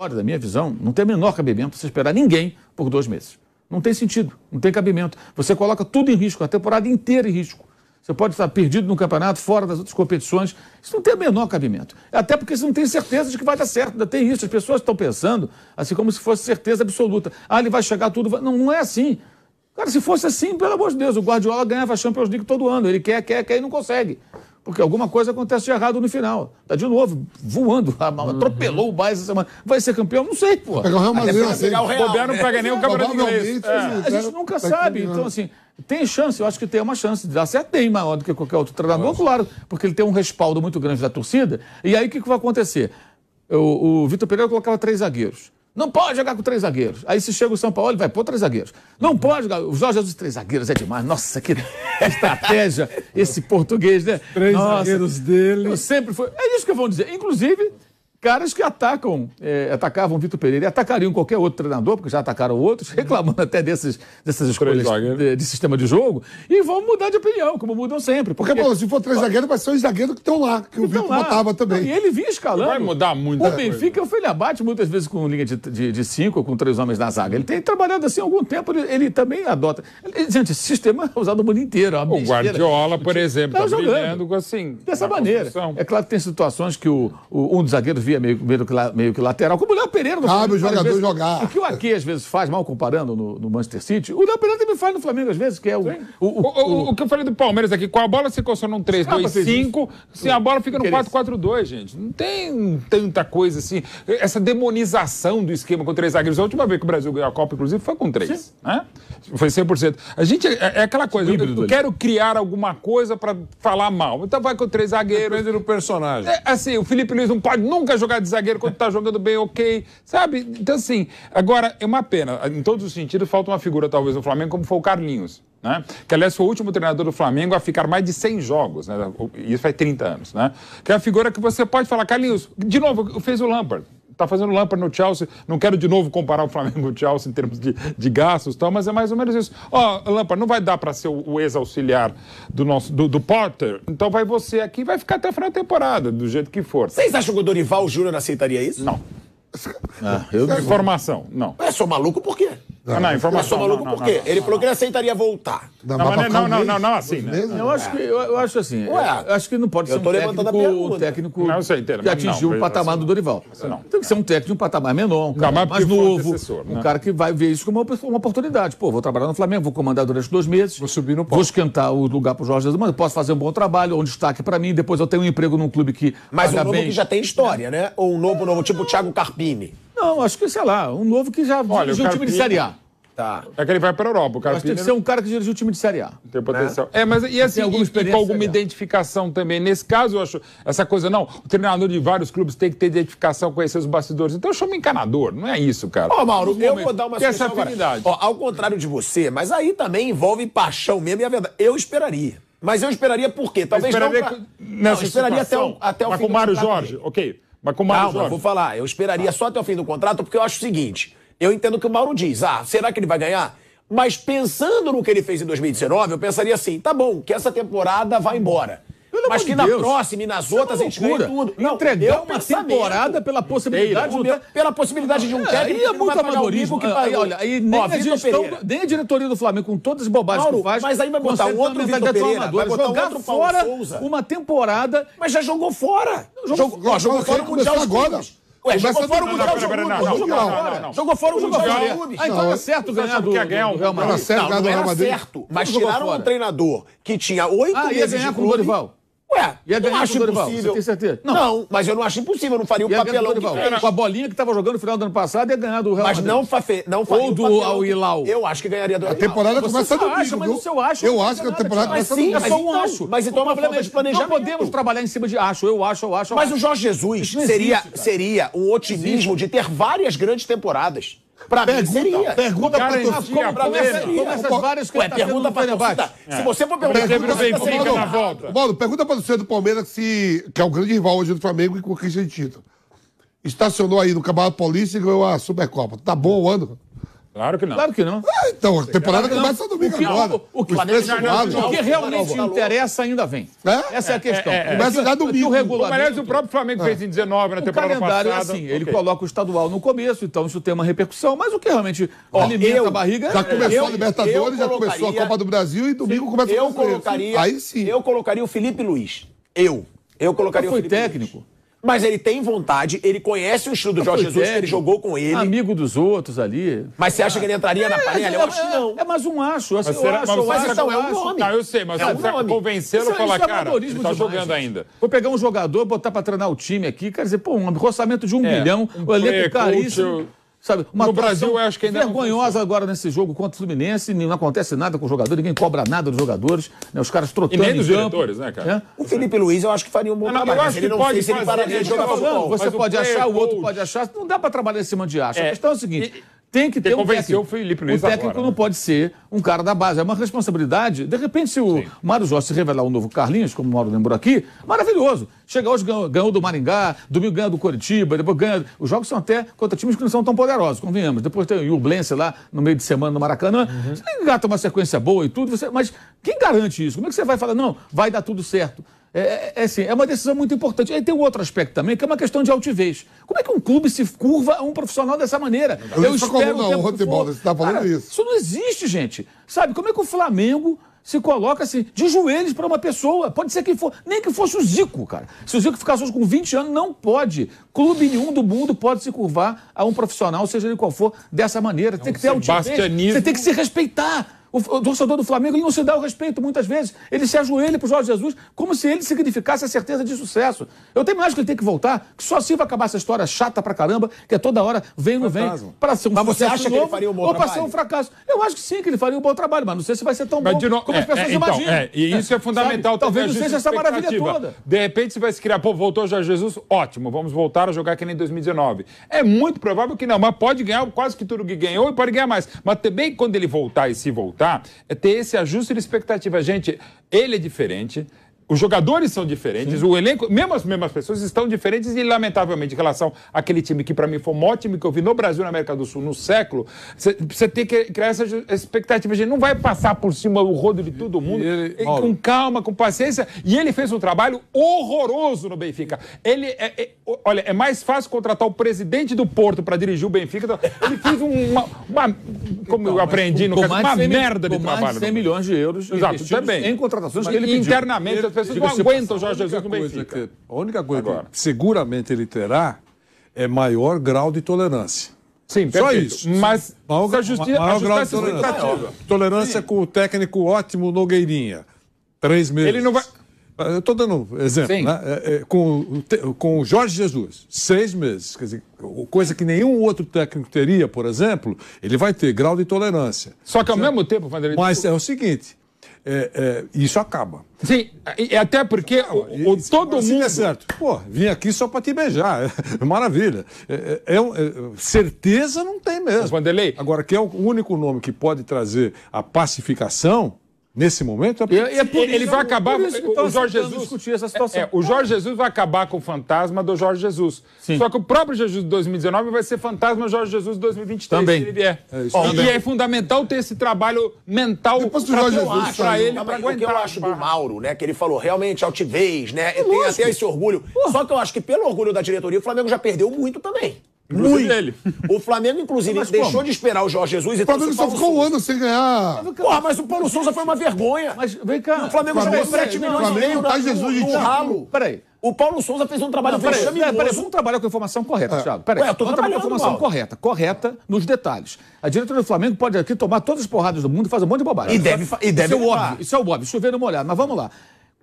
Fora da minha visão, não tem o menor cabimento você esperar ninguém por dois meses. Não tem sentido, não tem cabimento. Você coloca tudo em risco, a temporada inteira em risco. Você pode estar perdido no campeonato, fora das outras competições. Isso não tem o menor cabimento. É até porque você não tem certeza de que vai dar certo. Ainda tem isso. As pessoas estão pensando assim como se fosse certeza absoluta. Ah, ele vai chegar tudo. Não, não é assim. Cara, se fosse assim, pelo amor de Deus, o Guardiola ganhava a Champions League todo ano. Ele quer, quer, quer e não consegue. Porque alguma coisa acontece de errado no final. Tá de novo voando, atropelou uhum. o Bayern essa semana. Vai ser campeão? Não sei, pô. Pegar o Real Madrid, assim. Pegar o Real, Bobear não né? pega nem o campeonato inglês. É. A gente nunca tá sabe. Então, né? assim, tem chance, eu acho que tem uma chance de dar certo, tem maior do que qualquer outro treinador, claro, porque ele tem um respaldo muito grande da torcida. E aí o que, que vai acontecer? O, o Vitor Pereira colocava três zagueiros. Não pode jogar com três zagueiros. Aí se chega o São Paulo, ele vai pôr três zagueiros. Não pode jogar. O Jorge Jesus, três zagueiros, é demais. Nossa, que estratégia esse português, né? Três Nossa, zagueiros dele. Sempre foi. É isso que eu vou dizer. Inclusive, caras que atacam, é, atacavam Vitor Pereira e atacariam qualquer outro treinador, porque já atacaram outros, reclamando até desses, dessas escolhas de, de, sistema de jogo, e vão mudar de opinião, como mudam sempre. Porque, porque bom, se for três zagueiros, vai ser os zagueiros que estão lá, que, que o Vitor botava também. E ele vinha escalando. Vai mudar muito. O Benfica, coisa. o Felhabate, muitas vezes com linha de, de, de cinco, com três homens na zaga. Ele tem trabalhado assim há algum tempo, ele, ele também adota. Ele, gente, esse sistema é usado o mundo inteiro. É o Guardiola, por tá exemplo, está tá jogando assim. Dessa maneira. Construção. É claro que tem situações que o, o um dos zagueiros via meio, meio, que, meio que lateral, como o Léo Pereira. Cabe o jogador vezes, jogar. O que o Aqui às vezes faz, mal comparando no, no Manchester City, o Léo Pereira também faz no Flamengo às vezes, que é o... O, o, o, que eu falei do Palmeiras aqui, com a bola se consome num 3-2-5, se assim, a bola fica no 4-4-2, gente. Não tem tanta coisa assim. Essa demonização do esquema com três zagueiros. A última vez que o Brasil ganhou a Copa, inclusive, foi com três. Né? Foi 100%. A gente, é, é aquela coisa, eu, eu quero criar alguma coisa para falar mal. Então vai com três zagueiros. Depende do personagem. É, assim, o Felipe Luiz não pode nunca jogar de zagueiro quando tá jogando bem, ok. Sabe? Então, assim, agora é uma pena. Em todos os sentidos, falta uma figura, talvez, no Flamengo, como foi o Carlinhos. Né? Que, aliás, foi o último treinador do Flamengo a ficar mais de 100 jogos, né? isso faz 30 anos. Né? Que é a figura que você pode falar, Carlinhos, de novo, fez o Lampard está fazendo lâmpada no Chelsea. Não quero de novo comparar o Flamengo e o Chelsea em termos de, de gastos e tal, mas é mais ou menos isso. Ó, oh, Lampard, não vai dar para ser o, o ex-auxiliar do nosso do, do, Porter, então vai você aqui vai ficar até a final da temporada, do jeito que for. Vocês acham que o Dorival Júnior aceitaria isso? Não. Ah, eu... Informação, é não. É, sou maluco por quê? Não, não, informação. Eu sou maluco não, por quê? ele falou que ele aceitaria voltar. Não, não, não, não, não, assim, né? Eu acho que, eu, acho assim, eu acho que não pode ser um técnico, técnico não, sei, que atingiu o patamar assim. do Dorival. Tem que ser um técnico de um patamar menor, um cara mais novo, um né? cara que vai ver isso como uma oportunidade. Pô, vou trabalhar no Flamengo, vou comandar durante dois meses. Vou subir no palco. Vou esquentar o lugar pro Jorge Jesus, posso fazer um bom trabalho, um destaque pra mim, depois eu tenho um emprego num clube que Mas um novo que já tem história, é. né? Ou um novo, novo, tipo o Thiago Carpini. Não, acho que, sei lá, um novo que já dirigiu o, o time de Série A. Tá. É que ele vai para a Europa. O Carpini... que tem que ser um cara que dirigiu o time de Série A. Tem potencial. Né? É, mas e assim, alguma e, com alguma identificação também. Nesse caso, eu acho essa coisa, não, o treinador de vários clubes tem que ter identificação, conhecer os bastidores. Então eu chamo encanador, não é isso, cara. Ó, oh, Mauro, eu vou dar uma essa afinidade. Ó, ao contrário de você, mas aí também envolve paixão mesmo e a verdade. Eu esperaria. Mas eu esperaria por quê? Talvez eu esperaria não, pra... não, eu esperaria até o, até o mas fim. Mas com o Mário Jorge, ok. Mas com o Mauro Calma, Jorge. vou falar. Eu esperaria só até o fim do contrato, porque eu acho o seguinte. Eu entendo o que o Mauro diz. Ah, será que ele vai ganhar? Mas pensando no que ele fez em 2019, eu pensaria assim, tá bom, que essa temporada vai embora mas que na próxima e nas Isso é outras é a gente ganha tudo. Não, Entregar uma temporada pela possibilidade, Inteira. pela possibilidade de um ah, técnico. Aí é muito amadorismo. Que aí, olha, aí nem, Ó, a gestão, nem a diretoria do Flamengo, com todas as bobagens Mauro, que faz. Mas aí vai botar um outro Vitor Pereira, vai botar jogar outro fora Souza. uma temporada. Mas já jogou fora. Jogou, jogou fora o Mundial agora. Ué, jogou fora o Mundial jogou fora o jogou fora. Jogou fora o Mundial de Ah, então era é certo ganhar do Real Madrid. Não, é certo, mas tiraram um treinador que tinha oito meses de clube. Ué, ia ganhar não acho impossível. Você tem certeza? Não. não. mas eu não acho impossível, eu não faria o papelão do Com a bolinha que estava jogando no final do ano passado, ia ganhar do Real Mas não, fafe... não faria Ou do Al Hilal. Eu acho que ganharia do Al Hilal. A temporada Você começa domingo, acha, mas eu acho. Eu acho que a temporada mas começa domingo. Mas sim, eu só acho. Mas então, então é o problema é de planejamento. Não podemos trabalhar em cima de acho, eu acho, eu acho. mas o Jorge Jesus seria, seria otimismo de ter várias grandes temporadas. Para mim seria. Pergunta para torcida. Para várias Ué, pergunta para torcida. Se você for perguntar para volta. Paulo, pergunta para você do Palmeiras, se, que é o grande rival hoje do Flamengo e conquista de título. Estacionou aí no Campeonato Paulista e ganhou a Supercopa. Tá bom o ano? Claro que não. Claro que não. Ah, então, a temporada claro começa domingo o que, agora. O, o, que, o, o que realmente interessa ainda vem. É? Essa é, a é, questão. É, é, começa já domingo. O regulamento... o próprio Flamengo é. fez em 19 na temporada passada. O calendário é assim. Ele coloca o estadual no começo, então isso tem uma repercussão. Mas o que realmente alimenta a barriga... É já começou a Libertadores, já começou a Copa do Brasil e domingo começa o Brasileiro. Aí sim. Eu colocaria o Felipe Luiz. Eu. Eu colocaria eu o Felipe técnico. Luiz. Mas ele tem vontade, ele conhece o estilo do Jorge Jesus, é, ele jogou com ele. Amigo dos outros ali. Mas você acha que ele entraria é, na panela? eu acho que é, não. É, mais um acho. Mas, será, acho, mas, mas então, é um é nome. Tá, eu sei, mas é um você tá convencê-lo a falar, cara, ele tá demais, jogando gente. ainda. Vou pegar um jogador, botar pra treinar o time aqui, quer dizer, pô, um orçamento de um bilhão, um o elenco caríssimo. Sabe, uma no Brasil, eu acho que ainda vergonhosa agora nesse jogo contra o Fluminense, não acontece nada com o jogador, ninguém cobra nada dos jogadores, né? os caras trotando. E nem dos diretores, né, cara? É? O Felipe Luiz, eu acho que faria um bom não, mas Eu acho que ele pode se ele parar de jogar futebol. Você pode achar, o outro pode achar, não dá para trabalhar em cima de acha. A é, questão é o seguinte. Tem que ter Você um técnico. O, Felipe Luiz o técnico agora, né? não né? pode ser um cara da base. É uma responsabilidade. De repente, se o Sim. Mário Jorge se revelar um novo Carlinhos, como o Mauro lembrou aqui, maravilhoso. Chegar hoje ganhou, ganhou, do Maringá, domingo ganha do Coritiba, depois ganha. Os jogos são até contra times que não são tão poderosos, convenhamos. Depois tem o Blense lá no meio de semana no Maracanã. Uhum. Você engata uma sequência boa e tudo, você... mas quem garante isso? Como é que você vai falar, não, vai dar tudo certo? É, é, é, assim, é uma decisão muito importante. E tem um outro aspecto também, que é uma questão de altivez. Como é que um clube se curva a um profissional dessa maneira? Eu, eu tá espero... Não, o futebol, você está falando Cara, isso. Isso não existe, gente. Sabe, como é que o Flamengo se coloca assim, de joelhos para uma pessoa. Pode ser quem for, nem que fosse o Zico, cara. Se o Zico ficasse hoje com 20 anos, não pode. Clube nenhum do mundo pode se curvar a um profissional, seja ele qual for, dessa maneira. Tem que ter altivez, você tem que se respeitar. O, torcedor do Flamengo não se dá o respeito muitas vezes. Ele se ajoelha para o Jorge Jesus como se ele significasse a certeza de sucesso. Eu tenho mais que ele tem que voltar, que só assim vai acabar essa história chata pra caramba, que é toda hora vem ou não vem. Para ser um mas você acha novo, que ele faria um bom ou trabalho? Ou para ser um fracasso. Eu acho que sim, que ele faria um bom trabalho, mas não sei se vai ser tão mas, bom no... como é, as pessoas é, então, imaginam. É, e isso é, fundamental. Sabe? Talvez não seja essa maravilha toda. De repente você vai se criar, pô, voltou o Jorge Jesus, ótimo, vamos voltar a jogar que nem 2019. É muito provável que não, mas pode ganhar quase que tudo que ganhou e pode ganhar mais. Mas também quando ele voltar e se voltar, tá é ter esse ajuste de expectativa. Gente, ele é diferente, os jogadores são diferentes, Sim. o elenco, mesmo as mesmas pessoas estão diferentes e, lamentavelmente, em relação àquele time que, para mim, foi o maior time que eu vi no Brasil, na América do Sul, no século, você tem que criar essa expectativa. A gente não vai passar por cima o rodo de todo mundo, ele, com calma, com paciência. E ele fez um trabalho horroroso no Benfica. Ele, é, é, olha, é mais fácil contratar o presidente do Porto para dirigir o Benfica. Então, ele fez uma, uma como então, eu aprendi no caso, uma 100, merda de trabalho. mais de 100 milhões de euros Exato, também. em contratações mas, que ele pediu. Internamente, ele, pessoas não aguentam o Jorge Jesus no Benfica. Que, a única coisa Agora. que seguramente ele terá é maior grau de tolerância. Sim, Só perfeito. isso. Mas maior, a justiça, maior a justiça grau de é tolerância. Tolerância com o técnico ótimo Nogueirinha. Três meses. Ele não vai... Ah, eu estou dando um exemplo. Né? É, é, com, com o Jorge Jesus, seis meses. Quer dizer, coisa que nenhum outro técnico teria, por exemplo, ele vai ter grau de tolerância. Só que ao mesmo tempo, Vanderlei... Mas é o seguinte, é, é, isso acaba. Sim, e é até porque o, o todo assim mundo. É certo. Pô, vim aqui só para te beijar. É, maravilha. É, certeza não tem mesmo. Mas, Agora, que é o único nome que pode trazer a pacificação Nesse momento, é, é porque... é por ele, vai acabar. o Jorge Jesus discutir essa é, situação. É, é, o Jorge Jesus vai acabar com o fantasma do Jorge Jesus. Sim. Só que o próprio Jesus de 2019 vai ser fantasma do Jorge Jesus de 2023. Também. ele vier. É isso, E é fundamental ter esse trabalho mental do Jorge Jesus para ele para aguentar. O que eu acho do Mauro, né? Que ele falou realmente altivez, né? Tem até esse orgulho. Só que eu acho que pelo orgulho da diretoria, o Flamengo já perdeu muito também muito dele. O Flamengo, inclusive, mas deixou como? de esperar o Jorge Jesus e O Flamengo só ficou um ano sem ganhar. Porra, mas o Paulo Souza foi uma vergonha. Mas vem cá. O Flamengo, Flamengo jogou 7 milhões Flamengo, e meio tá Jesus no, no ralo. Peraí. O Paulo Souza fez um trabalho não, peraí, vexaminoso. É, vamos trabalhar com a informação correta, é. Thiago. Peraí, eu vamos trabalhar com a informação Paulo. correta, correta nos detalhes. A diretoria do Flamengo pode aqui tomar todas as porradas do mundo e fazer um monte de bobagem. E deve, e deve isso é óbvio, isso é óbvio, chover no molhado, mas vamos lá.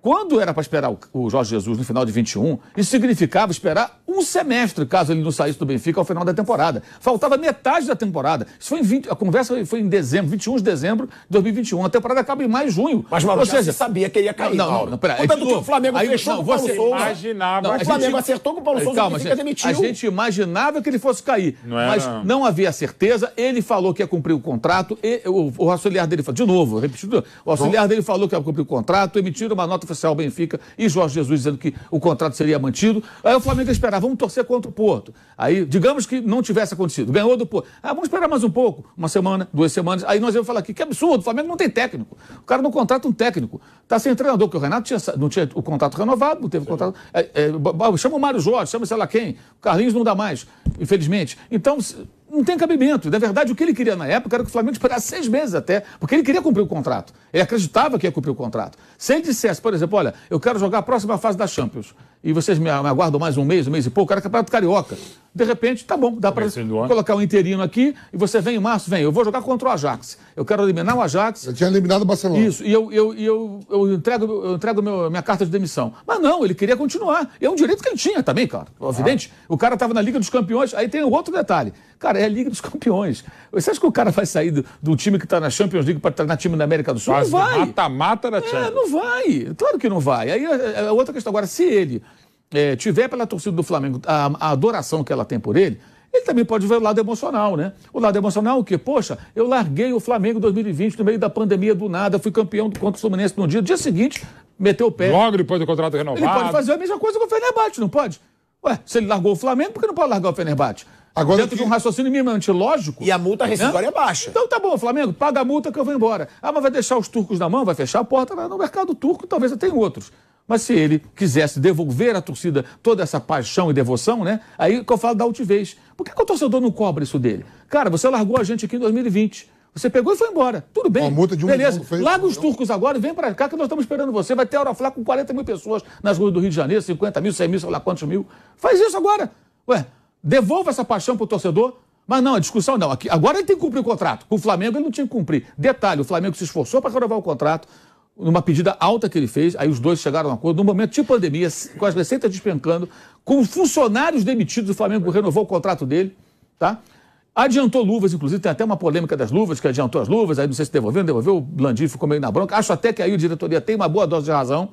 Quando era para esperar o Jorge Jesus no final de 21, isso significava esperar um semestre, caso ele não saísse do Benfica ao final da temporada. Faltava metade da temporada. Isso foi em 20, a conversa foi em dezembro, 21 de dezembro de 2021. A temporada acaba em mais junho. Mas, Mauro, Ou seja, sabia que ele ia cair. Não, não, não peraí. É que o Flamengo aí, fechou não, com o Paulo Souza. Imaginava. Não, o Flamengo gente, acertou com o Paulo Souza calma, o gente, demitiu. A gente imaginava que ele fosse cair, não é, mas não. não havia certeza. Ele falou que ia cumprir o contrato. E, o, o auxiliar dele falou, de novo, repetindo, o auxiliar Bom. dele falou que ia cumprir o contrato, emitiram uma nota oficial Benfica e Jorge Jesus dizendo que o contrato seria mantido. Aí o Flamengo esperava, vamos torcer contra o Porto. Aí, digamos que não tivesse acontecido, ganhou do Porto. Ah, vamos esperar mais um pouco, uma semana, duas semanas. Aí nós vamos falar aqui, que absurdo, o Flamengo não tem técnico. O cara não contrata um técnico. Está sem treinador, porque o Renato tinha, não tinha o contrato renovado, não teve Sim. contrato. É, é, chama o Mário Jorge, chama sei lá quem. O Carlinhos não dá mais, infelizmente. Então, não tem cabimento. Na verdade, o que ele queria na época era que o Flamengo esperasse seis meses até, porque ele queria cumprir o contrato. Ele acreditava que ia cumprir o contrato. Se ele dissesse, por exemplo, olha, eu quero jogar a próxima fase da Champions, e vocês me aguardam mais um mês, um mês e pouco, é campeonato carioca. De repente, tá bom, dá para colocar um interino aqui e você vem em março, vem, eu vou jogar contra o Ajax. Eu quero eliminar o Ajax. Eu tinha eliminado o Barcelona. Isso, e eu, eu, eu, eu entrego, eu entrego meu, minha carta de demissão. Mas não, ele queria continuar. E é um direito que ele tinha também, cara. Evidente. Ah. O cara estava na Liga dos Campeões. Aí tem um outro detalhe. Cara, é a Liga dos Campeões. Você acha que o cara vai sair do, do time que está na Champions League para treinar time da América do Sul? Quase não vai. Mata-mata na é, Champions. É, não vai. Claro que não vai. Aí é, é outra questão. Agora, se ele é, tiver pela torcida do Flamengo a, a, adoração que ela tem por ele, ele também pode ver o lado emocional, né? O lado emocional, é o que? Poxa, eu larguei o Flamengo 2020 no meio da pandemia do nada, fui campeão contra o Fluminense no dia, dia seguinte, meteu o pé. Logo depois do contrato renovado. Ele pode fazer a mesma coisa com o Fenerbahçe, não pode? Ué, se ele largou o Flamengo, por que não pode largar o Fenerbahçe? Agora Dentro que... de um raciocínio minimamente lógico. E a multa né? rescisória é baixa. Então tá bom, Flamengo, paga a multa que eu vou embora. Ah, mas vai deixar os turcos na mão, vai fechar a porta vai no mercado turco, talvez até tenha outros. Mas se ele quisesse devolver à torcida toda essa paixão e devoção, né? Aí que eu falo da altivez. Por que, que o torcedor não cobra isso dele? Cara, você largou a gente aqui em 2020. Você pegou e foi embora. Tudo bem. Uma multa de um Beleza. Fez, Larga os turcos agora e vem para cá que nós estamos esperando você. Vai ter a Aeroflá com 40 mil pessoas nas ruas do Rio de Janeiro, 50 mil, 100 mil, sei lá quantos mil. Faz isso agora. Ué, devolva essa paixão para o torcedor. Mas não, a discussão não. Aqui, agora ele tem que cumprir o contrato. Com o Flamengo ele não tinha que cumprir. Detalhe, o Flamengo se esforçou para renovar o contrato numa pedida alta que ele fez, aí os dois chegaram a um acordo, num momento de tipo pandemia, com as receitas despencando, com funcionários demitidos, o Flamengo renovou o contrato dele, tá? Adiantou luvas, inclusive, tem até uma polêmica das luvas, que adiantou as luvas, aí não sei se devolveu, não devolveu, o Landim ficou meio na bronca. Acho até que aí a diretoria tem uma boa dose de razão,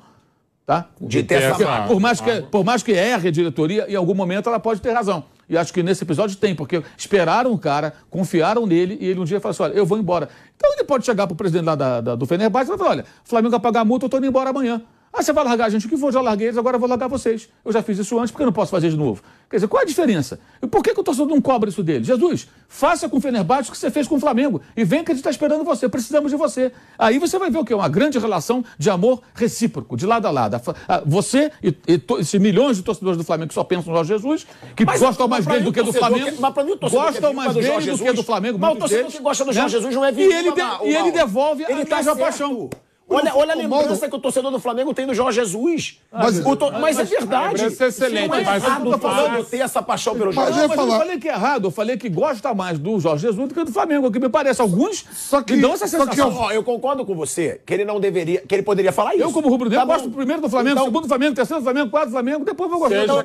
tá? De ter essa... Por mais que, é, por mais que erre a diretoria, em algum momento ela pode ter razão. E acho que nesse episódio tem, porque esperaram o cara, confiaram nele e ele um dia falou assim: olha, eu vou embora. Então ele pode chegar para o presidente lá da, da, do Fenerbahçe e falar: olha, Flamengo vai pagar a multa, eu estou indo embora amanhã. Ah, você vai largar, gente, o que for, já larguei eles, agora eu vou largar vocês. Eu já fiz isso antes, porque eu não posso fazer de novo. Quer dizer, qual é a diferença? E por que, que o torcedor não cobra isso dele? Jesus, faça com o Fenerbahçe o que você fez com o Flamengo e vem que a gente está esperando você, precisamos de você. Aí você vai ver o que? Uma grande relação de amor recíproco, de lado a lado. Você e, e esses milhões de torcedores do Flamengo que só pensam no Jorge Jesus, que mas, gostam mais dele é do que do Flamengo. mas para mim o torcedor gostam mais dele do, que do Flamengo. Mas o torcedor que gosta do Jorge né? Jesus não é vivo. E ele, de, e ele devolve ele a tá mesma paixão. Olha, olha a lembrança que o torcedor do Flamengo tem do João Jesus. Ah, mas, to... mas, é mas é verdade. Mas é excelente. Não é mas errado tá falando ter essa paixão pelo Jorge Jesus. Mas, mas eu falei que é errado. Eu falei que gosta mais do João Jesus do que do Flamengo, que me parece. Alguns só que, me dão essa sensação. eu... Ó, eu concordo com você que ele não deveria, que ele poderia falar isso. Eu, como rubro-negro, tá gosto primeiro do Flamengo, então... segundo do Flamengo, terceiro do Flamengo, quarto do Flamengo, depois vou gostar. Seja...